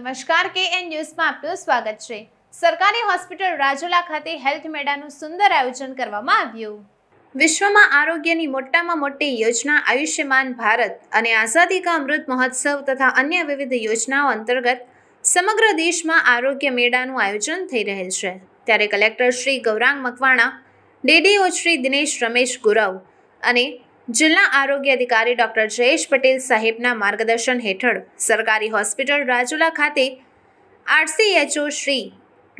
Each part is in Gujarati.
નમસ્કાર કે એન ન્યૂઝમાં આપનું સ્વાગત છે સરકારી હોસ્પિટલ રાજુલા ખાતે હેલ્થ મેળાનું સુંદર આયોજન કરવામાં આવ્યું વિશ્વમાં આરોગ્યની મોટામાં મોટી યોજના આયુષ્યમાન ભારત અને આઝાદી કા અમૃત મહોત્સવ તથા અન્ય વિવિધ યોજનાઓ અંતર્ગત સમગ્ર દેશમાં આરોગ્ય મેળાનું આયોજન થઈ રહેલ છે ત્યારે કલેક્ટર શ્રી ગૌરાંગ મકવાણા ડીડીઓ શ્રી દિનેશ રમેશ ગુરવ અને જિલ્લા આરોગ્ય અધિકારી ડોક્ટર જયેશ પટેલ સાહેબના માર્ગદર્શન હેઠળ સરકારી હોસ્પિટલ રાજુલા ખાતે RCHO Shri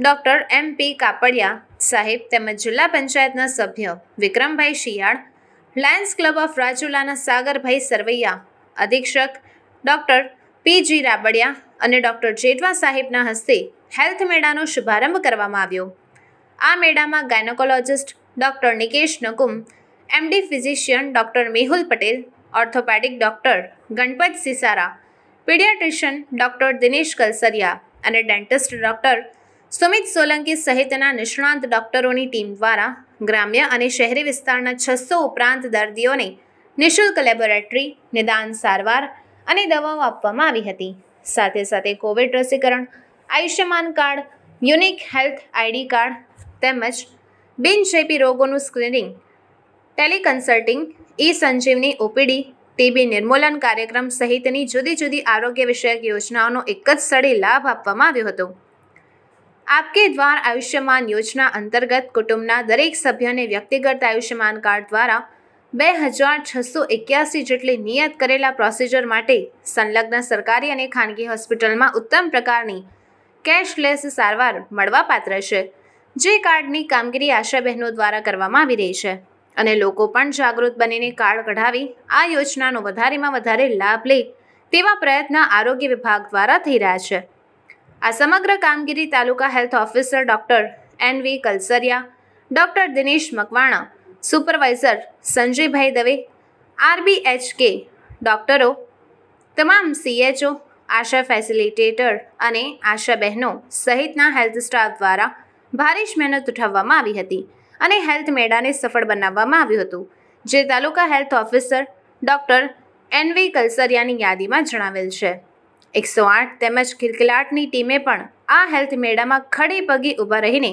doctor M P Kapadia સાહેબ તેમજ જિલ્લા પંચાયતના સભ્ય Vikrambhai Shiyal lions club of રાજુલાના સાગરભાઈ સરવૈયા અધિક્ષક ડોક્ટર પીજી રાબડિયા અને ડોક્ટર જેઠવા સાહેબના હસ્તે હેલ્થ મેળાનો શુભારંભ કરવામાં આવ્યો આ મેળામાં gynecologist doctor Nikesh Nakum MD physician doctor Mehul Patel orthopedic doctor Ganpat Sisara pediatrician doctor Dinesh Kalsaria અને ડેન્ટિસ્ટ ડૉક્ટર સુમિત સોલંકી સહિતના નિષ્ણાંત ડૉક્ટરોની ટીમ દ્વારા ગ્રામ્ય અને શહેરી વિસ્તારના છસો ઉપરાંત દર્દીઓને નિઃશુલ્ક લેબોરેટરી નિદાન સારવાર અને દવાઓ આપવામાં આવી હતી સાથે સાથે કોવિડ રસીકરણ Ayushman card unique health ID card તેમજ બિનચેપી રોગોનું screening teleconsulting e Sanjeevani OPD TB નિર્મૂલન કાર્યક્રમ સહિતની જુદી જુદી આરોગ્ય વિષયક યોજનાઓનો એક જ સ્થળે લાભ આપવામાં આવ્યો હતો આપકે દ્વાર આયુષ્યમાન યોજના અંતર્ગત કુટુંબના દરેક સભ્યને વ્યક્તિગત આયુષ્યમાન કાર્ડ દ્વારા બે હજાર છસો એક્યાસી જેટલી નિયત કરેલા પ્રોસિજર માટે સંલગ્ન સરકારી અને ખાનગી હોસ્પિટલમાં ઉત્તમ પ્રકારની કેશલેસ સારવાર મળવાપાત્ર છે જે કાર્ડની કામગીરી આશા બહેનો દ્વારા કરવામાં આવી રહી છે અને લોકો પણ જાગૃત બનીને કાર્ડ કઢાવી આ યોજનાનો વધારેમાં વધારે લાભ લે તેવા પ્રયત્ન આરોગ્ય વિભાગ દ્વારા થઈ રહ્યા છે આ સમગ્ર કામગીરી taluka health officer doctor N V Kalsaria doctor Dinesh Makwana supervisor Sanjaybhai Dave RBHK ડૉક્ટરો તમામ સીએચઓ આશા ફેસિલિટેટર અને આશા બહેનો સહિતના હેલ્થ સ્ટાફ દ્વારા ભારે મહેનત ઉઠાવવામાં આવી હતી અને હેલ્થ મેળાને સફળ બનાવવામાં આવ્યું હતું જે taluka health officer doctor N V કલસરિયાની યાદીમાં જણાવેલ છે એકસો આઠ તેમજ ખિલખિલાટની ટીમે પણ આ હેલ્થ મેળામાં ખડી પગી ઊભા રહીને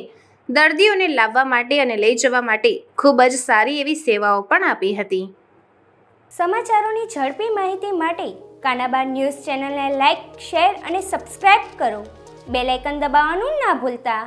દર્દીઓને લાવવા માટે અને લઈ જવા માટે ખૂબ જ સારી એવી સેવાઓ પણ આપી હતી સમાચારોની ઝડપી માહિતી માટે કાનાબાર ન્યૂઝ ચેનલને લાઇક શેર અને સબસ્ક્રાઇબ કરો બેલ આઇકન દબાવવાનું ના ભૂલતા